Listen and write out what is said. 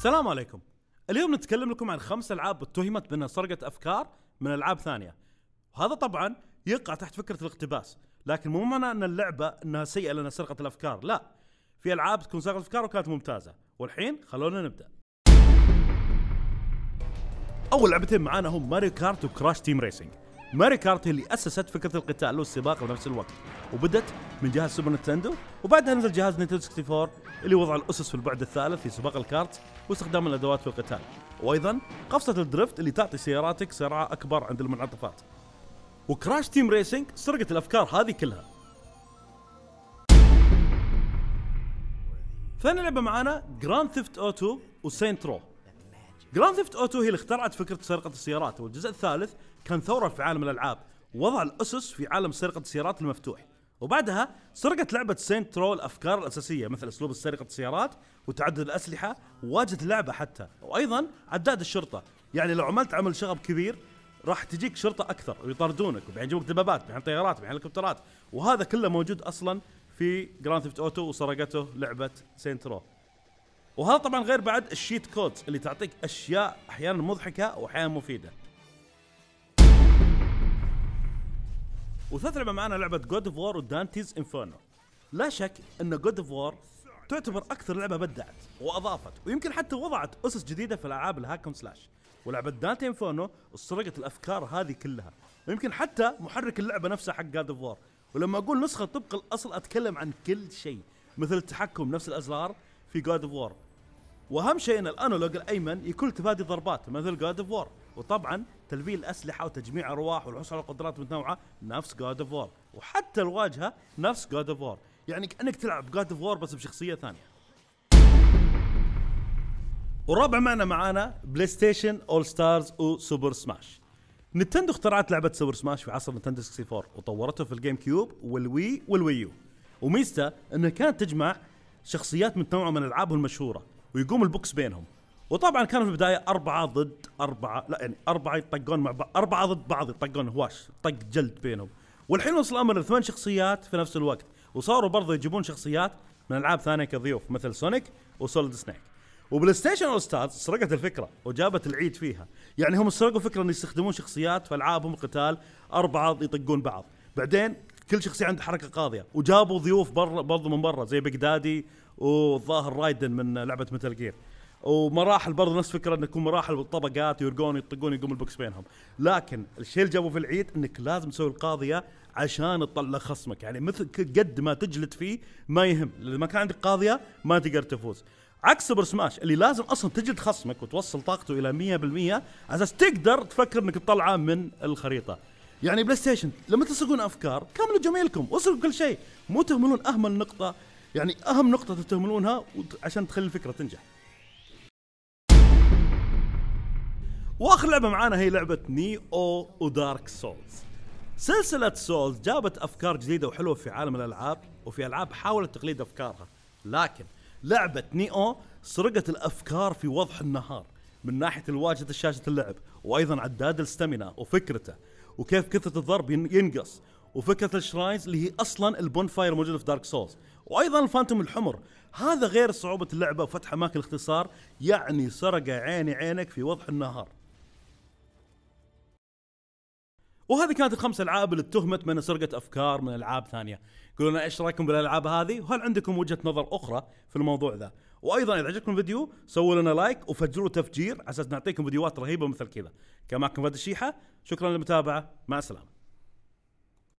السلام عليكم اليوم نتكلم لكم عن خمس العاب اتهمت بانها سرقت افكار من العاب ثانيه وهذا طبعا يقع تحت فكره الاقتباس لكن مو معنى ان اللعبه انها سيئه لانها سرقت الافكار لا في العاب تكون سرقت افكار وكانت ممتازه والحين خلونا نبدا اول لعبتين معانا هم ماريو كارت وكراش تيم ريسنج ماري كارت هي اللي اسست فكره القتال والسباق بنفس الوقت وبدت من جهاز سوبر نتندو وبعدها نزل جهاز نينتندو 64 اللي وضع الاسس في البعد الثالث في سباق الكارت واستخدام الادوات في القتال وايضا قفزه الدريفت اللي تعطي سياراتك سرعه اكبر عند المنعطفات وكراش تيم ريسنج سرقت الافكار هذه كلها ثاني لعبه معانا جراند ثيفت اوتو وسينترو جراند ثيفت اوتو هي اللي اخترعت فكره سرقه السيارات والجزء الثالث كان ثوره في عالم الالعاب ووضع الاسس في عالم سرقه السيارات المفتوح وبعدها سرقت لعبة سينت رو الأفكار الأساسية مثل أسلوب سرقة السيارات وتعدد الأسلحة وواجهة اللعبة حتى وأيضا عداد الشرطة يعني لو عملت عمل شغب كبير راح تجيك شرطة أكثر ويطاردونك وبعدين يجيبوك دبابات بعدين طيارات بعدين هليكوبترات وهذا كله موجود أصلا في جراند ثيفت أوتو وسرقته لعبة سينت رول وهذا طبعا غير بعد الشيت كودز اللي تعطيك اشياء احيانا مضحكه واحيانا مفيده وثالث لعبه معنا لعبه جود اوف وور ودانتيز انفيرنو لا شك ان جود اوف وور تعتبر اكثر لعبه بدعت واضافت ويمكن حتى وضعت اسس جديده في العاب الهاكم سلاش ولعبه دانتي انفيرنو سرقت الافكار هذه كلها ويمكن حتى محرك اللعبه نفسها حق جود اوف وور ولما اقول نسخه طبق الاصل اتكلم عن كل شيء مثل التحكم نفس الازرار في جود اوف وور واهم شيء ان الانالوج الايمن يكون تفادي ضربات مثل جاد اوف وور وطبعا تلبيل الاسلحه وتجميع ارواح والحصول على قدرات متنوعه نفس جاد اوف وور وحتى الواجهه نفس جاد اوف وور يعني كانك تلعب جاد اوف وور بس بشخصيه ثانيه ورابع معنا معانا بلاي ستيشن اول ستارز وسوبر سماش نتندو اخترعت لعبه سوبر سماش في عصر نتندو 64 وطورته في الجيم كيوب والوي والويو وميزته انها كانت تجمع شخصيات متنوعه من العابه المشهوره ويقوم البوكس بينهم وطبعا كانوا في البدايه اربعه ضد اربعه لا يعني اربعه يطقون مع بعض اربعه ضد بعض يطقون هواش طق جلد بينهم والحين وصل الامر لثمان شخصيات في نفس الوقت وصاروا برضه يجيبون شخصيات من العاب ثانيه كضيوف مثل سونيك وسولد سنيك وبلاي ستيشن اول ستارز سرقت الفكره وجابت العيد فيها يعني هم سرقوا فكره ان يستخدمون شخصيات في العابهم القتال اربعه يطقون بعض بعدين كل شخصيه عنده حركه قاضيه وجابوا ضيوف برضه برضو من برا زي بقدادي وظاهر رايدن من لعبه متل جير ومراحل برضه نفس فكره انك يكون مراحل والطبقات يرقون يطقون يقوم البوكس بينهم لكن الشيء اللي جابوه في العيد انك لازم تسوي القاضيه عشان تطلع خصمك يعني مثل قد ما تجلد فيه ما يهم لما كان عندك قاضيه ما تقدر تفوز عكس سوبر سماش اللي لازم اصلا تجلد خصمك وتوصل طاقته الى 100% على اساس تقدر تفكر انك تطلعه من الخريطه يعني بلاي ستيشن لما تسرقون افكار كاملوا جميلكم واسرقوا كل شيء مو تهملون اهمل نقطه يعني اهم نقطه تتهملونها عشان تخلي الفكره تنجح واخر لعبه معانا هي لعبه ني او ودارك سولز سلسلة سولز جابت أفكار جديدة وحلوة في عالم الألعاب وفي ألعاب حاولت تقليد أفكارها لكن لعبة ني او سرقت الأفكار في وضح النهار من ناحية الواجهة شاشة اللعب وأيضا عداد الستامينا وفكرته وكيف كثرة الضرب ينقص وفكره الشراينز اللي هي اصلا البونفاير موجوده في دارك سولز وايضا الفانتوم الحمر هذا غير صعوبه اللعبه وفتح اماكن الاختصار يعني سرق عيني عينك في وضح النهار وهذه كانت الخمس العاب اللي اتهمت من سرقه افكار من العاب ثانيه قولوا لنا ايش رايكم بالالعاب هذه وهل عندكم وجهه نظر اخرى في الموضوع ذا وايضا اذا عجبكم الفيديو سووا لنا لايك وفجروا تفجير على اساس نعطيكم فيديوهات رهيبه مثل كذا كما كان فهد الشيحه شكرا للمتابعه مع السلامه